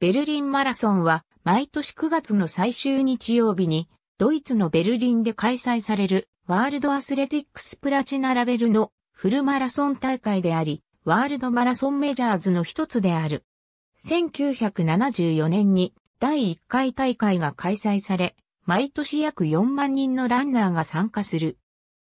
ベルリンマラソンは毎年9月の最終日曜日にドイツのベルリンで開催されるワールドアスレティックスプラチナラベルのフルマラソン大会であり、ワールドマラソンメジャーズの一つである。1974年に第1回大会が開催され、毎年約4万人のランナーが参加する。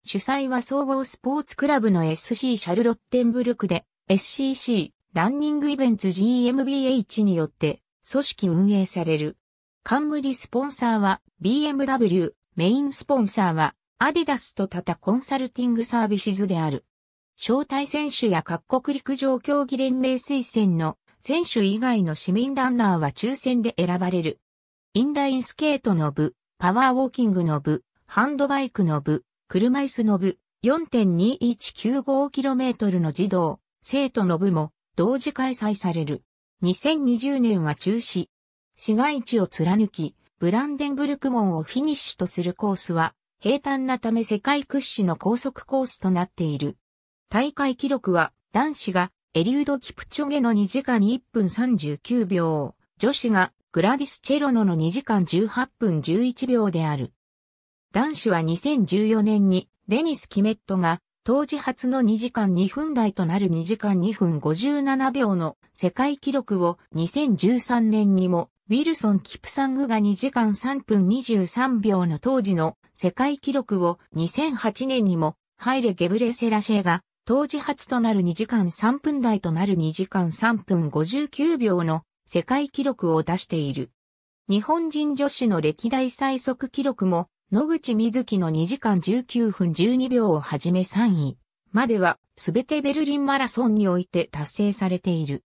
主催は総合スポーツクラブの SC シャルロッテンブルクで SCC ランニングイベント GmbH によって組織運営される。冠スポンサーは BMW、メインスポンサーはアディダスとタタコンサルティングサービシズである。招待選手や各国陸上競技連盟推薦の選手以外の市民ランナーは抽選で選ばれる。インラインスケートの部、パワーウォーキングの部、ハンドバイクの部、車椅子の部、4.2195km の児童、生徒の部も同時開催される。2020年は中止。市街地を貫き、ブランデンブルク門をフィニッシュとするコースは、平坦なため世界屈指の高速コースとなっている。大会記録は、男子がエリュード・キプチョゲの2時間1分39秒、女子がグラディス・チェロノの2時間18分11秒である。男子は2014年にデニス・キメットが当時初の2時間2分台となる2時間2分57秒の世界記録を2013年にもウィルソン・キプサングが2時間3分23秒の当時の世界記録を2008年にもハイレ・ゲブレセラシェが当時初となる2時間3分台となる2時間3分59秒の世界記録を出している。日本人女子の歴代最速記録も野口瑞希の2時間19分12秒をはじめ3位まではすべてベルリンマラソンにおいて達成されている。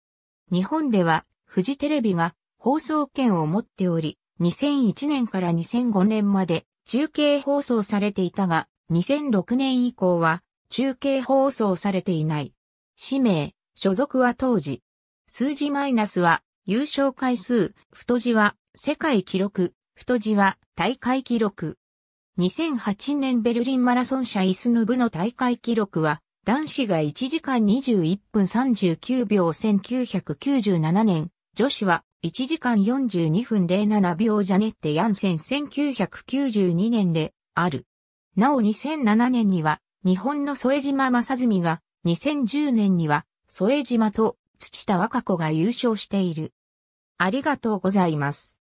日本ではフジテレビが放送権を持っており、2001年から2005年まで中継放送されていたが、2006年以降は中継放送されていない。氏名、所属は当時。数字マイナスは優勝回数、太字は世界記録、太字は大会記録。2008年ベルリンマラソン社イスヌブの大会記録は、男子が1時間21分39秒1997年、女子は1時間42分07秒ジャネッテ・ヤンセン1992年である。なお2007年には、日本の添島正澄が、2010年には、添島と土田和歌子が優勝している。ありがとうございます。